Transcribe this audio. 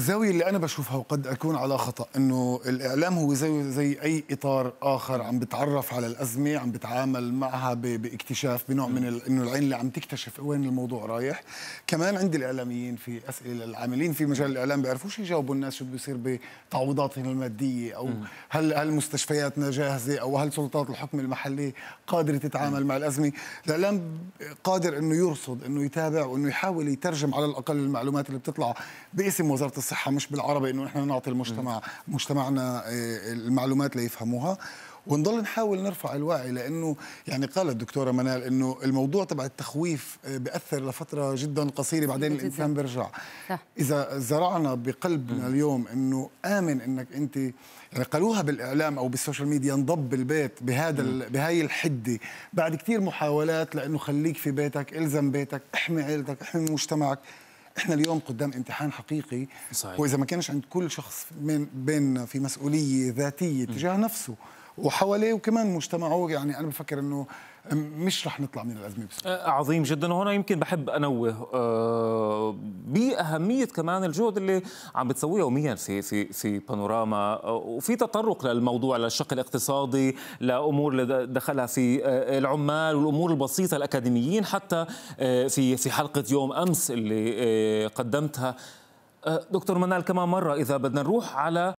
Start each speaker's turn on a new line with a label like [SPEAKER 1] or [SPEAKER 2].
[SPEAKER 1] الزاوية اللي أنا بشوفها وقد أكون على خطأ إنه الإعلام هو زي زي أي إطار آخر عم بتعرف على الأزمة عم بتعامل معها باكتشاف بنوع من إنه العين اللي عم تكتشف وين الموضوع رايح كمان عند الإعلاميين في أسئلة العاملين في مجال الإعلام بيعرفوش يجاوبوا الناس شو بيصير بتعويضاتهم المادية أو هل هل مستشفياتنا جاهزة أو هل سلطات الحكم المحلي قادرة تتعامل مع الأزمة الإعلام قادر إنه يرصد إنه يتابع وإنه يحاول يترجم على الأقل المعلومات اللي بتطلع باسم وزارة الصحة مش بالعربي انه نحن نعطي المجتمع مجتمعنا آه، المعلومات ليفهموها ونضل نحاول نرفع الوعي لانه يعني قالت الدكتوره منال انه الموضوع تبع التخويف آه، بأثر لفتره جدا قصيره بعدين الانسان بيرجع اذا زرعنا بقلبنا اليوم انه امن انك انت يعني قالوها بالاعلام او بالسوشيال ميديا انضب البيت بهذا بهاي الحده بعد كثير محاولات لانه خليك في بيتك الزم بيتك احمي عيلتك احمي مجتمعك احنا اليوم قدام امتحان حقيقي صحيح. واذا ما كانش عند كل شخص بيننا في مسؤوليه ذاتيه تجاه نفسه وحواليه وكمان مجتمعه يعني انا بفكر انه مش رح نطلع من الازمه بس
[SPEAKER 2] أه، عظيم جدا وهنا يمكن بحب انوه أه، باهميه كمان الجهد اللي عم بتسويه يوميا في في في بانوراما أه، وفي تطرق للموضوع للشق الاقتصادي لامور اللي دخلها في العمال والامور البسيطه الاكاديميين حتى في في حلقه يوم امس اللي قدمتها دكتور منال كمان مره اذا بدنا نروح على